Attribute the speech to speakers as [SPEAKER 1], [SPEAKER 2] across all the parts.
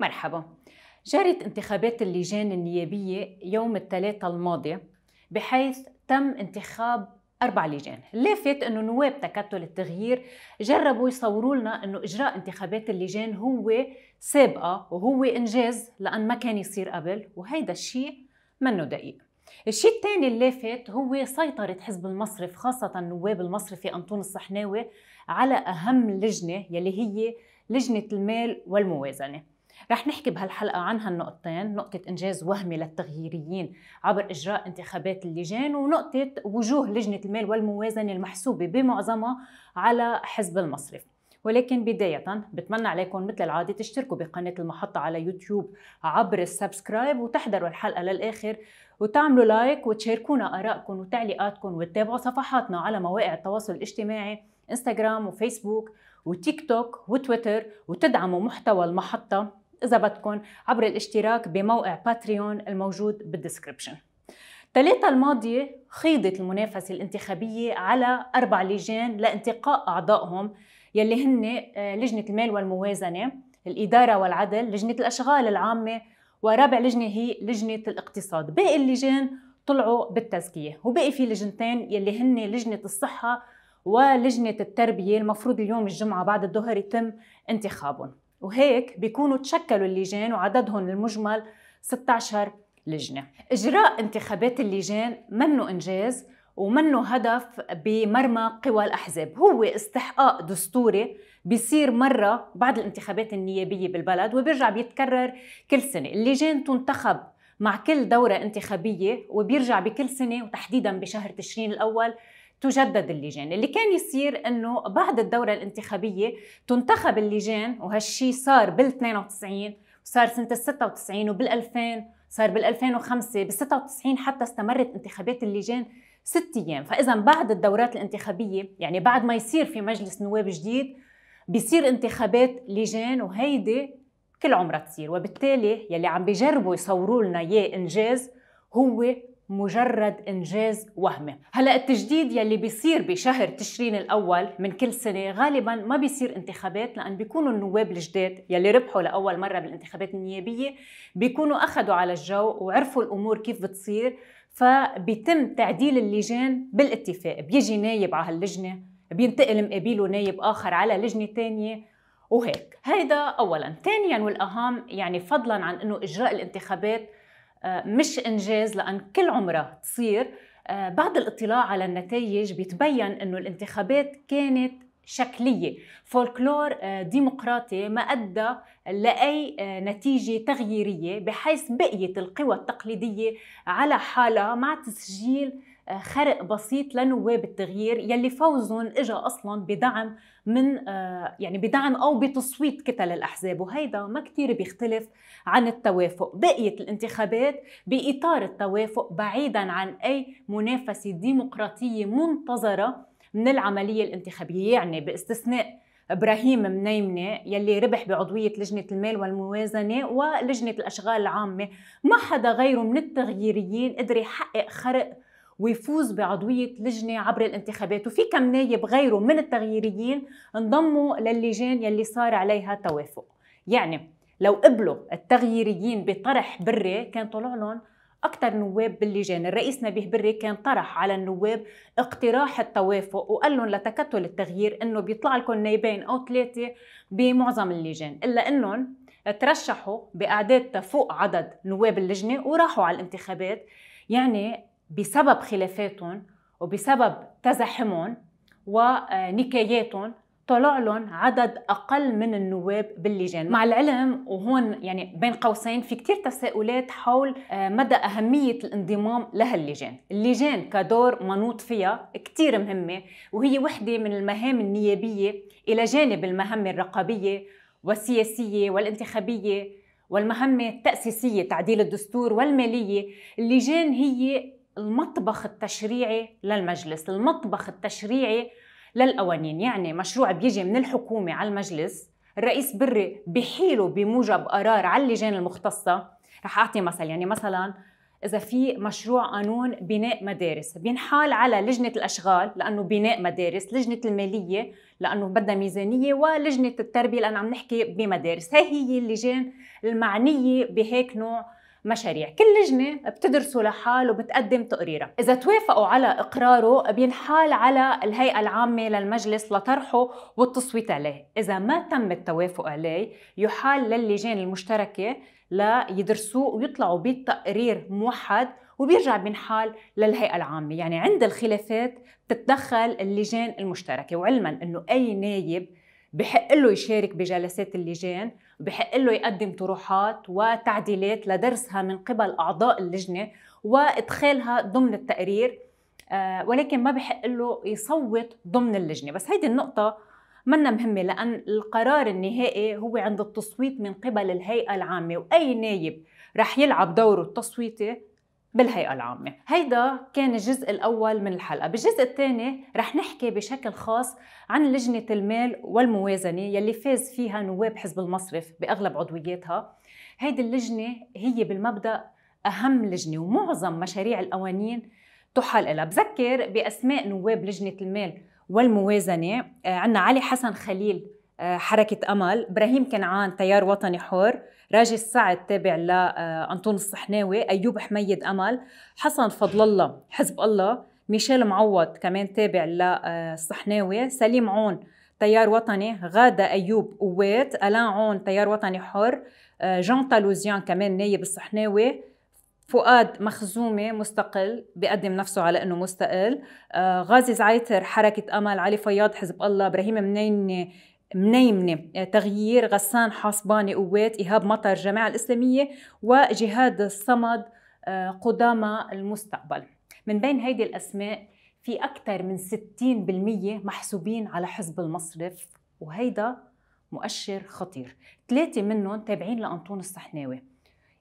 [SPEAKER 1] مرحبا جرت انتخابات اللجان النيابية يوم الثلاثة الماضي بحيث تم انتخاب أربع لجان لافت أنه نواب تكتل التغيير جربوا يصوروا لنا أنه إجراء انتخابات اللجان هو سابقة وهو إنجاز لأن ما كان يصير قبل وهيدا الشيء منه دقيق الشيء الثاني اللافت هو سيطرة حزب المصرف خاصة النواب المصرفي أنطون الصحناوي على أهم لجنة يلي هي لجنة المال والموازنة رح نحكي بهالحلقة عن هالنقطتين نقطة إنجاز وهمي للتغييريين عبر إجراء انتخابات اللجان ونقطة وجوه لجنة المال والموازنة المحسوبة بمعظمها على حزب المصرف ولكن بداية بتمنى عليكم مثل العادة تشتركوا بقناة المحطة على يوتيوب عبر السبسكرايب وتحضروا الحلقة للآخر وتعملوا لايك وتشاركونا آرائكم وتعليقاتكم وتتابعوا صفحاتنا على مواقع التواصل الاجتماعي انستغرام وفيسبوك وتيك توك وتويتر وتدعموا محتوى المحطة إذا بدكن عبر الاشتراك بموقع باتريون الموجود بالدسكريبشن ثلاثة الماضية خيضت المنافسة الانتخابية على أربع لجان لانتقاء أعضائهم يلي هن آه، لجنة المال والموازنة الإدارة والعدل لجنة الأشغال العامة ورابع لجنة هي لجنة الاقتصاد باقي اللجان طلعوا بالتزكية وباقي في لجنتين يلي هن لجنة الصحة ولجنة التربية المفروض اليوم الجمعة بعد الظهر يتم انتخابهم وهيك بيكونوا تشكلوا اللجان وعددهم المجمل 16 لجنة إجراء انتخابات اللجان منه إنجاز ومنه هدف بمرمى قوى الأحزاب هو استحقاق دستوري بيصير مرة بعد الانتخابات النيابية بالبلد وبيرجع بيتكرر كل سنة اللجان تنتخب مع كل دورة انتخابية وبيرجع بكل سنة وتحديدا بشهر تشرين الأول تجدد اللجان اللي كان يصير انه بعد الدوره الانتخابيه تنتخب اللجان وهالشي صار بال92 وصار سنه ال96 وبال2000 صار بال2005 بال96 حتى استمرت انتخابات اللجان ست ايام فاذا بعد الدورات الانتخابيه يعني بعد ما يصير في مجلس نواب جديد بيصير انتخابات لجان وهيدي كل عمرها تصير وبالتالي يلي عم بيجربوا يصوروا لنا اياه انجاز هو مجرد إنجاز وهمي هلا التجديد يلي بيصير بشهر تشرين الأول من كل سنة غالبا ما بيصير انتخابات لأن بيكونوا النواب الجداد يلي ربحوا لأول مرة بالانتخابات النيابية بيكونوا أخذوا على الجو وعرفوا الأمور كيف بتصير فبيتم تعديل اللجان بالاتفاق بيجي نايب على هاللجنة بينتقل مقابله نايب آخر على لجنة تانية وهيك هيدا اولا ثانيا والاهم يعني فضلا عن انه اجراء الانتخابات آه، مش انجاز لان كل عمرها تصير آه، بعد الاطلاع على النتائج بيتبين انه الانتخابات كانت شكلية فولكلور آه، ديمقراطي ما أدى لأي نتيجة تغييرية بحيث بقيت القوى التقليدية على حالها مع تسجيل خرق بسيط لنواب التغيير يلي فوزهم اجى اصلا بدعم من آه، يعني بدعم او بتصويت كتل الاحزاب وهيدا ما كتير بيختلف عن التوافق بقيت الانتخابات باطار التوافق بعيدا عن اي منافسه ديمقراطيه منتظره من العمليه الانتخابيه يعني باستثناء ابراهيم منيمنه يلي ربح بعضويه لجنه المال والموازنه ولجنه الاشغال العامه ما حدا غيره من التغييريين قدر يحقق خرق ويفوز بعضوية لجنة عبر الانتخابات وفي كم نايب غيره من التغييريين انضموا للجان يلي صار عليها توافق يعني لو قبلوا التغييريين بطرح بري كان طلع لهم أكثر نواب باللجان الرئيس نبيه بري كان طرح على النواب اقتراح التوافق وقال لهم لتكتل التغيير أنه بيطلع لكم نايبين أو ثلاثة بمعظم اللجان إلا أنهم ترشحوا بأعداد تفوق عدد نواب اللجنة وراحوا على الانتخابات يعني بسبب خلافاتهم وبسبب تزاحمهم ونكاياتهم طلع لهم عدد اقل من النواب باللجان مع العلم وهون يعني بين قوسين في كتير تساؤلات حول آه، مدى اهميه الانضمام لهاللجان اللجان كدور منوط فيها كتير مهمه وهي وحده من المهام النيابيه الى جانب المهمه الرقابيه والسياسيه والانتخابيه والمهمه التاسيسيه تعديل الدستور والماليه اللجان هي المطبخ التشريعي للمجلس المطبخ التشريعي للقوانين يعني مشروع بيجي من الحكومة على المجلس الرئيس بري بحيله بموجب قرار على اللجان المختصة رح أعطي مثل يعني مثلا إذا في مشروع قانون بناء مدارس بينحال على لجنة الأشغال لأنه بناء مدارس لجنة المالية لأنه بدها ميزانية ولجنة التربية لأنه عم نحكي بمدارس هاي هي اللجان المعنية بهيك نوع مشاريع كل لجنة بتدرسه لحال وبتقدم تقريرها إذا توافقوا على إقراره بينحال على الهيئة العامة للمجلس لطرحه والتصويت عليه إذا ما تم التوافق عليه يحال للجان المشتركة ليدرسوه ويطلعوا بتقرير موحد وبيرجع بينحال للهيئة العامة يعني عند الخلافات بتتدخل اللجان المشتركة وعلما أنه أي نايب بحق له يشارك بجلسات اللجان بحق له يقدم طروحات وتعديلات لدرسها من قبل أعضاء اللجنة وإدخالها ضمن التقرير آه، ولكن ما بحق له يصوت ضمن اللجنة بس هيدي النقطة منا مهمة لأن القرار النهائي هو عند التصويت من قبل الهيئة العامة وأي نايب رح يلعب دوره التصويتي بالهيئة العامة هيدا كان الجزء الأول من الحلقة بالجزء الثاني رح نحكي بشكل خاص عن لجنة المال والموازنة يلي فاز فيها نواب حزب المصرف بأغلب عضوياتها هيدي اللجنة هي بالمبدأ أهم لجنة ومعظم مشاريع القوانين تحال لها بذكر بأسماء نواب لجنة المال والموازنة آه، عندنا علي حسن خليل آه، حركة أمل إبراهيم كنعان تيار وطني حر راجي السعد تابع لأنطون آه، الصحناوي أيوب حميد أمل حسن فضل الله حزب الله ميشيل معوض كمان تابع للصحناوي آه، سليم عون تيار وطني غادة أيوب قوات ألان عون تيار وطني حر آه، جان تالوزيان كمان نايب الصحناوي فؤاد مخزومي مستقل بيقدم نفسه على انه مستقل غازي زعيتر حركه امل علي فياض حزب الله ابراهيم منيني منيمنة آه، تغيير غسان حاسباني قوات إيهاب مطر جماعة الإسلامية وجهاد الصمد آه، قدامى المستقبل من بين هيدي الأسماء في أكثر من 60% محسوبين على حزب المصرف وهيدا مؤشر خطير ثلاثة منهم تابعين لأنطون الصحناوي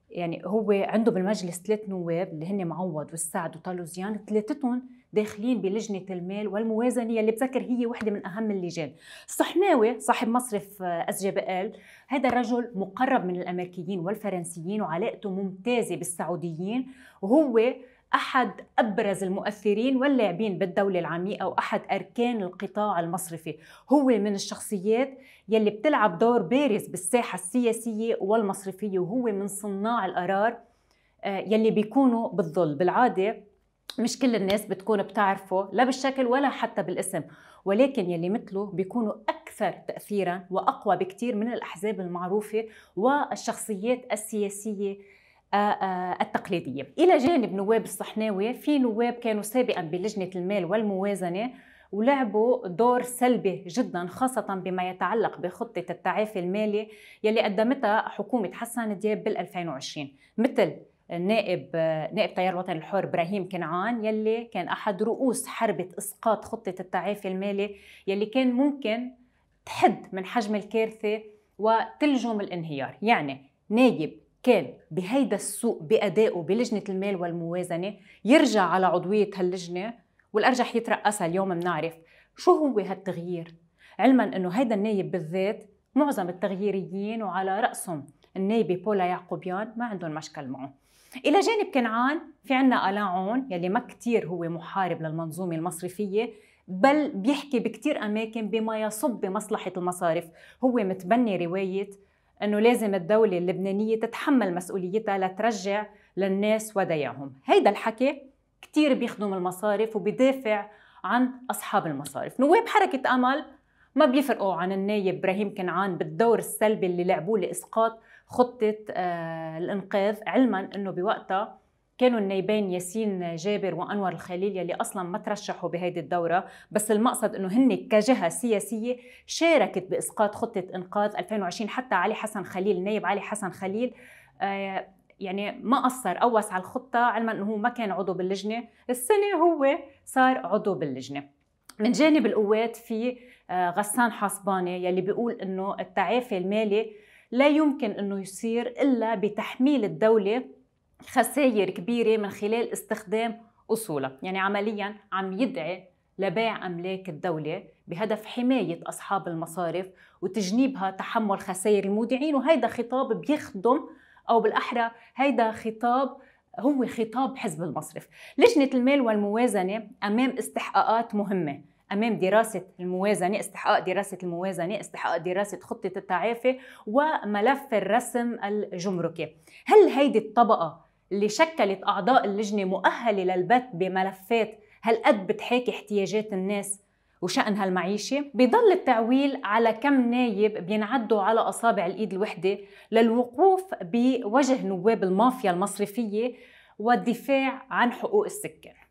[SPEAKER 1] يعني هو عنده بالمجلس ثلاث نواب اللي هن معوض والسعد وطالوزيان ثلاثتهم داخلين بلجنه المال والموازنه اللي بذكر هي وحده من اهم اللجان الصحناوي صاحب مصرف آه، اس جي بي ال هذا الرجل مقرب من الامريكيين والفرنسيين وعلاقته ممتازه بالسعوديين وهو احد ابرز المؤثرين واللاعبين بالدوله العميقه واحد اركان القطاع المصرفي هو من الشخصيات يلي بتلعب دور بارز بالساحه السياسيه والمصرفيه وهو من صناع القرار آه، يلي بيكونوا بالظل بالعاده مش كل الناس بتكون بتعرفه لا بالشكل ولا حتى بالاسم ولكن يلي مثله بيكونوا أكثر تأثيرا وأقوى بكثير من الأحزاب المعروفة والشخصيات السياسية آه، آه، التقليدية إلى جانب نواب الصحناوي في نواب كانوا سابقا بلجنة المال والموازنة ولعبوا دور سلبي جدا خاصة بما يتعلق بخطة التعافي المالي يلي قدمتها حكومة حسان دياب بال 2020 مثل نائب نائب تيار الوطني الحر ابراهيم كنعان يلي كان احد رؤوس حربه اسقاط خطه التعافي المالي يلي كان ممكن تحد من حجم الكارثه وتلجم الانهيار يعني نايب كان بهيدا السوق بادائه بلجنه المال والموازنه يرجع على عضويه هاللجنه والارجح يترأسها اليوم بنعرف شو هو هالتغيير علما انه هيدا النايب بالذات معظم التغييريين وعلى راسهم النايبه بولا يعقوبيان ما عندهم مشكل معه الى جانب كنعان في عندنا الاعون يلي ما كثير هو محارب للمنظومه المصرفيه بل بيحكي بكثير اماكن بما يصب بمصلحه المصارف هو متبني روايه انه لازم الدوله اللبنانيه تتحمل مسؤوليتها لترجع للناس ودياهم هيدا الحكي كثير بيخدم المصارف وبيدافع عن اصحاب المصارف نواب حركه امل ما بيفرقوا عن النايب ابراهيم كنعان بالدور السلبي اللي لعبوه لاسقاط خطه آه، الانقاذ علما انه بوقتها كانوا النايبين ياسين آه، جابر وانور الخليل يلي اصلا ما ترشحوا بهيدي الدوره بس المقصد انه هن كجهه سياسيه شاركت باسقاط خطه انقاذ 2020 حتى علي حسن خليل النايب علي حسن خليل آه، يعني ما قصر قوس على الخطه علما انه هو ما كان عضو باللجنه السنه هو صار عضو باللجنه من جانب القوات في غسان حصباني يلي بيقول انه التعافي المالي لا يمكن انه يصير الا بتحميل الدوله خسائر كبيره من خلال استخدام اصولها، يعني عمليا عم يدعي لبيع املاك الدوله بهدف حمايه اصحاب المصارف وتجنيبها تحمل خسائر المودعين وهيدا خطاب بيخدم او بالاحرى هيدا خطاب هو خطاب حزب المصرف لجنة المال والموازنة أمام استحقاقات مهمة امام دراسه الموازنه استحقاق دراسه الموازنه استحقاق دراسه خطه التعافي وملف الرسم الجمركي هل هيدي الطبقه اللي شكلت اعضاء اللجنه مؤهله للبت بملفات هالقد بتحاكي احتياجات الناس وشأنها المعيشي بيضل التعويل على كم نايب بينعدوا على أصابع الإيد الوحدة للوقوف بوجه نواب المافيا المصرفية والدفاع عن حقوق السكر